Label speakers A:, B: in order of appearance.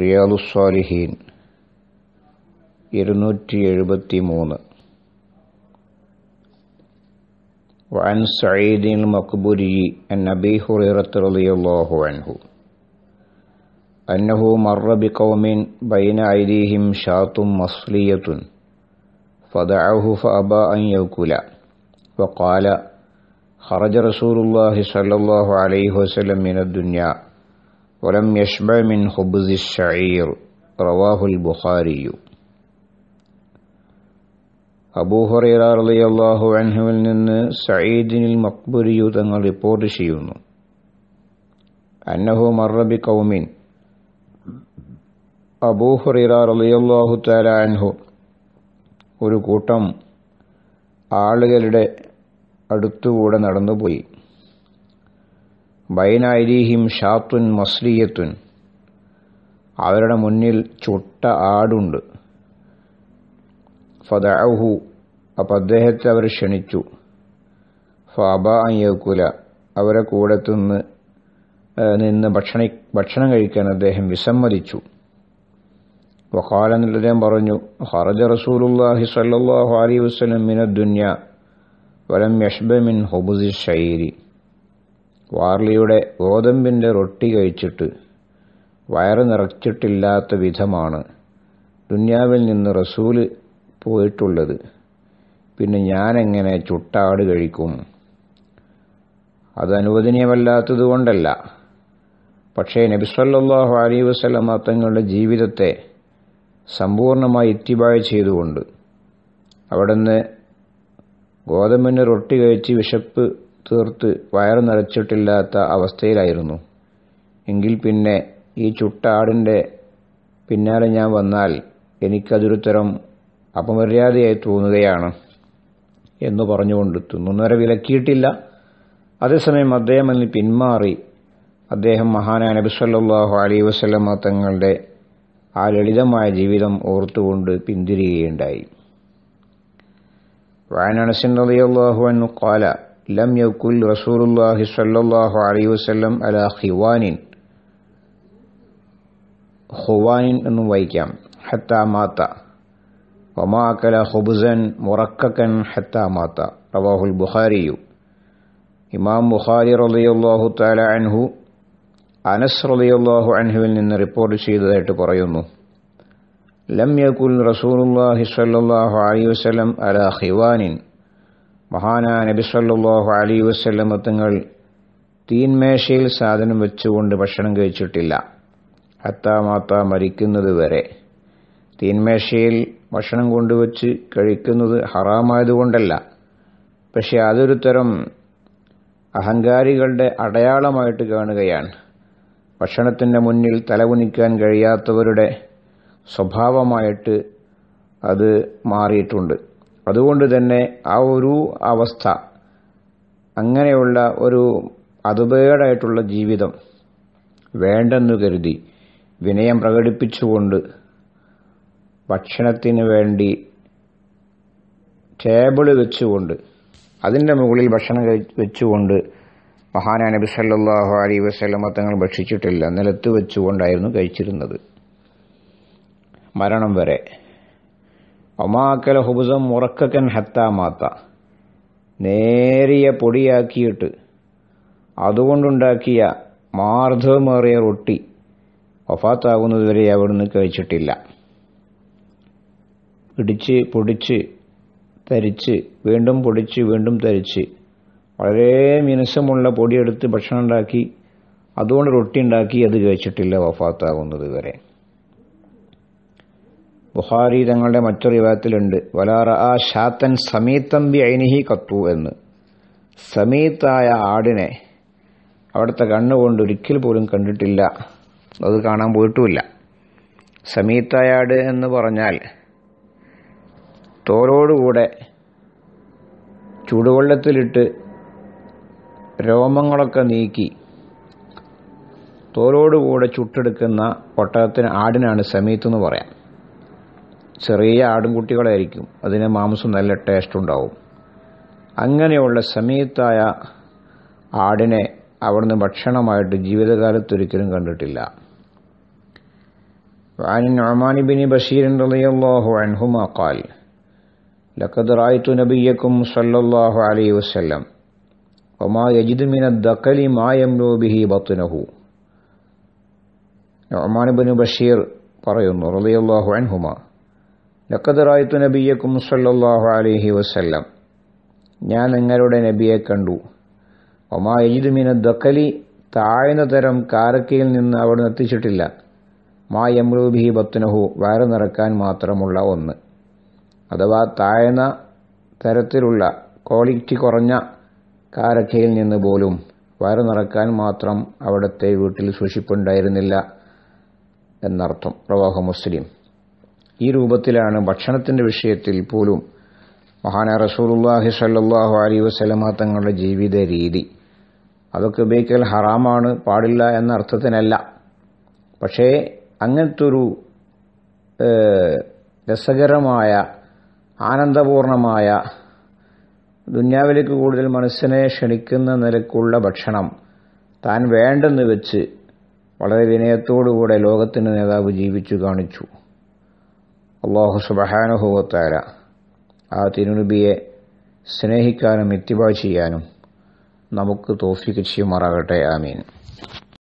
A: റിയാദുസ്വാലിഹീൻ ഇരുന്നൂറ്റി എഴുപത്തി മൂന്ന് وعن سعيد المقبري النبي أبي هريرة رضي الله عنه أنه مر بقوم بين أيديهم شاة مصلية فدعوه فأبى أن يأكل وقال خرج رسول الله صلى الله عليه وسلم من الدنيا ولم يشبع من خبز الشعير رواه البخاري അബൂ ഹുറൈറ റളിയല്ലാഹു അൻഹുവിൽ നിന്ന് المقبري മക്ബുരിയു തങ്ങൾ റിപ്പോർട്ട് ചെയ്യുന്നു അന്നഹു മർറബി കൗമിൻ هريره رضي الله تعالى അൻഹു ഒരു കൂട്ടം ആളുകളുടെ അടുത്തുകൂടെ നടന്നുപോയി ബൈനായിരിഹിം ഷാത്തുൻ മസ്ലിയത്തുൻ അവരുടെ മുന്നിൽ ചുട്ട ആടുണ്ട് ഫദഅഹു അപ്പം അദ്ദേഹത്തെ അവർ ക്ഷണിച്ചു ഫബ അയ്യക്കുല അവരെ കൂടെ തിന്ന് നിന്ന് ഭക്ഷണ ഭക്ഷണം കഴിക്കാൻ അദ്ദേഹം വിസമ്മതിച്ചു വഹാലെന്നുള്ള അദ്ദേഹം പറഞ്ഞു ഹറജ റസൂലുല്ലാഹി സല്ലാഹു അലൈ വസ്ലം മിന ദുന്യ വലം യഷ്ബ മിൻ ഹുബുസി ഷൈരി വാർലിയുടെ ഗോതമ്പിൻ്റെ റൊട്ടി കഴിച്ചിട്ട് വയറ് നിറച്ചിട്ടില്ലാത്ത വിധമാണ് ദുന്യാവിൽ നിന്ന് റസൂല് പോയിട്ടുള്ളത് പിന്നെ ഞാനെങ്ങനെ ചുട്ടാട് കഴിക്കും അത് അനുവദനീയമല്ലാത്തതുകൊണ്ടല്ല പക്ഷേ നബിസ്വല്ലാഹു അലൈ വസ്ലം തങ്ങളുടെ ജീവിതത്തെ സമ്പൂർണമായി ഇത്തിബായ ചെയ്തുകൊണ്ട് അവിടുന്ന് ഗോതമ്പിൻ്റെ റൊട്ടി കഴിച്ച് വിശപ്പ് തീർത്ത് വയറ് നിറച്ചിട്ടില്ലാത്ത അവസ്ഥയിലായിരുന്നു എങ്കിൽ പിന്നെ ഈ ചുട്ടാടിൻ്റെ പിന്നാലെ ഞാൻ വന്നാൽ എനിക്കതൊരു തരം അപമര്യാദയായി തോന്നുകയാണ് എന്ന് പറഞ്ഞുകൊണ്ട് തിന്നുന്നവരെ വിലക്കിയിട്ടില്ല അതേസമയം അദ്ദേഹം അതിൽ പിന്മാറി അദ്ദേഹം മഹാനായ നബി സല്ലാഹു അലൈ വസ്ലമ തങ്ങളുടെ ആ ലളിതമായ ജീവിതം ഓർത്തുകൊണ്ട് പിന്തിരിയുകയുണ്ടായി വാനാനസിൻ റളിയല്ലാഹു അൻഹു ഖാല ലം يكن റസൂലുല്ലാഹി الله صلى الله عليه ഹിവാനിൻ على خوان خوان എന്നും വായിക്കാം ഹത്ത മാത്ത വമാക്കല ഹുബുസൻ മുറക്കൻ ഹത്ത മാത്ത റവാഹുൽ ബുഖാരിയു ഇമാം ബുഖാരി റലിയുല്ലാഹു താല അൻഹു അനസ് റലിയുല്ലാഹു അൻഹുവിൽ നിന്ന് റിപ്പോർട്ട് ചെയ്തതായിട്ട് പറയുന്നു ലം യകുൽ റസൂലുല്ലാഹി സ്വല്ലല്ലാഹു അലൈഹി വസല്ലം അലാ ഹിവാനിൻ മഹാനാ നബിസ്വല്ലാഹു അലി തങ്ങൾ തീന്മേശയിൽ സാധനം വെച്ചുകൊണ്ട് ഭക്ഷണം കഴിച്ചിട്ടില്ല അത്താമാത്ത മരിക്കുന്നത് വരെ തീന്മേശയിൽ ഭക്ഷണം കൊണ്ടുവച്ച് കഴിക്കുന്നത് ഹറാമായതുകൊണ്ടല്ല പക്ഷെ അതൊരു തരം അഹങ്കാരികളുടെ അടയാളമായിട്ട് കാണുകയാണ് ഭക്ഷണത്തിൻ്റെ മുന്നിൽ തലകുനിക്കാൻ കഴിയാത്തവരുടെ സ്വഭാവമായിട്ട് അത് മാറിയിട്ടുണ്ട് അതുകൊണ്ട് തന്നെ ആ ഒരു അവസ്ഥ അങ്ങനെയുള്ള ഒരു അതുപേടായിട്ടുള്ള ജീവിതം വേണ്ടെന്നു കരുതി വിനയം പ്രകടിപ്പിച്ചുകൊണ്ട് ഭക്ഷണത്തിന് വേണ്ടി ടേബിള് വെച്ചുകൊണ്ട് അതിൻ്റെ മുകളിൽ ഭക്ഷണം വെച്ചുകൊണ്ട് മഹാനാ നബി സല്ലാഹു അലി വസ്ലമ തങ്ങൾ ഭക്ഷിച്ചിട്ടില്ല നിലത്ത് വെച്ചുകൊണ്ടായിരുന്നു കഴിച്ചിരുന്നത് മരണം വരെ ഒമാക്കല ഹുബുസം ഉറക്കക്കൻ ഹത്താമാത്ത നേരിയ പൊടിയാക്കിയിട്ട് അതുകൊണ്ടുണ്ടാക്കിയ മാർദ്ദവമേറിയ റൊട്ടി വഫാത്താകുന്നതുവരെ അവിടുന്ന് കഴിച്ചിട്ടില്ല ഇടിച്ച് പൊടിച്ച് തരിച്ച് വീണ്ടും പൊടിച്ച് വീണ്ടും തരിച്ച് വളരെ മിനുസമുള്ള പൊടിയെടുത്ത് ഭക്ഷണം ഉണ്ടാക്കി അതുകൊണ്ട് റൊട്ടി ഉണ്ടാക്കി അത് കഴിച്ചിട്ടില്ല വഫാത്താകുന്നത് വരെ ബുഹാരി തങ്ങളുടെ മറ്റൊരു വിവാഹത്തിലുണ്ട് വലാറ ആ ഷാത്തൻ സമീത്തമ്പി ഐനിഹി കത്തു എന്ന് സമീത്തായ ആടിനെ അവിടുത്തെ കണ്ണുകൊണ്ട് ഒരിക്കൽ പോലും കണ്ടിട്ടില്ല അത് കാണാൻ പോയിട്ടുമില്ല സമീത്തായ ആട് എന്ന് പറഞ്ഞാൽ തോലോടുകൂടെ ചൂടുവെള്ളത്തിലിട്ട് രോമങ്ങളൊക്കെ നീക്കി തോലോടുകൂടെ ചുട്ടെടുക്കുന്ന ഒട്ടകത്തിന് ആടിനാണ് സമീത്ത് എന്ന് പറയാം ചെറിയ ആടുംകുട്ടികളായിരിക്കും അതിന് മാംസം നല്ല ടേസ്റ്റ് ഉണ്ടാവും അങ്ങനെയുള്ള സമയത്തായ ആടിനെ അവിടുന്ന് ഭക്ഷണമായിട്ട് ജീവിതകാലത്തൊരിക്കലും കണ്ടിട്ടില്ല وعن النعمان ബിനി بشير رضي الله عنهما قال لقد رأيت نبيكم صلى الله عليه وسلم وما يجد من الدقل ما يملو به بطنه നൊമാനുബിന് ബഷീർ പറയുന്നു റളിയല്ലാഹു അൻഹുമാ ലക്കതറായത്തു നബിയക്കും സല്ലാഹു അലഹി വസ്ല്ലാം ഞാൻ നിങ്ങളുടെ നബിയെ കണ്ടു ഒമാ എജിദുമിന ദക്കലി താഴ്ന്ന തരം കാരക്കയിൽ നിന്ന് അവിടെ എത്തിച്ചിട്ടില്ല മാ യമ്രൂബി ബത്തനഹു വയറ് നിറക്കാൻ മാത്രമുള്ള ഒന്ന് അഥവാ താഴ്ന്ന തരത്തിലുള്ള ക്വാളിറ്റി കുറഞ്ഞ കാരക്കയിൽ നിന്ന് പോലും വയറ് നിറക്കാൻ മാത്രം അവിടുത്തെ വീട്ടിൽ സൂക്ഷിപ്പുണ്ടായിരുന്നില്ല എന്നർത്ഥം പ്രവാഹ മുസ്ലിം ഈ രൂപത്തിലാണ് ഭക്ഷണത്തിന്റെ വിഷയത്തിൽ പോലും മഹാന റസൂലുല്ലാഹി സല്ലാഹു അലി വസ്ലമ തങ്ങളുടെ ജീവിത രീതി അതൊക്കെ ഉപയോഗിക്കൽ ഹറാമാണ് പാടില്ല എന്ന അർത്ഥത്തിനല്ല പക്ഷേ അങ്ങനത്തെ ഒരു രസകരമായ ആനന്ദപൂർണമായ ദുന്യാവിലേക്ക് കൂടുതൽ മനസ്സിനെ ക്ഷണിക്കുന്ന നിലക്കുള്ള ഭക്ഷണം താൻ വേണ്ടെന്ന് വെച്ച് വളരെ വിനയത്തോടുകൂടെ ലോകത്തിൻ്റെ നേതാവ് ജീവിച്ചു കാണിച്ചു അള്ളാഹു സുബഹാനുഹൂവത്താര ആ തിരുനബിയെ സ്നേഹിക്കാനും ഇത്തിബ ചെയ്യാനും നമുക്ക് തോഫിക്ക് ചെയ്യുമാറാകട്ടെ ആമീൻ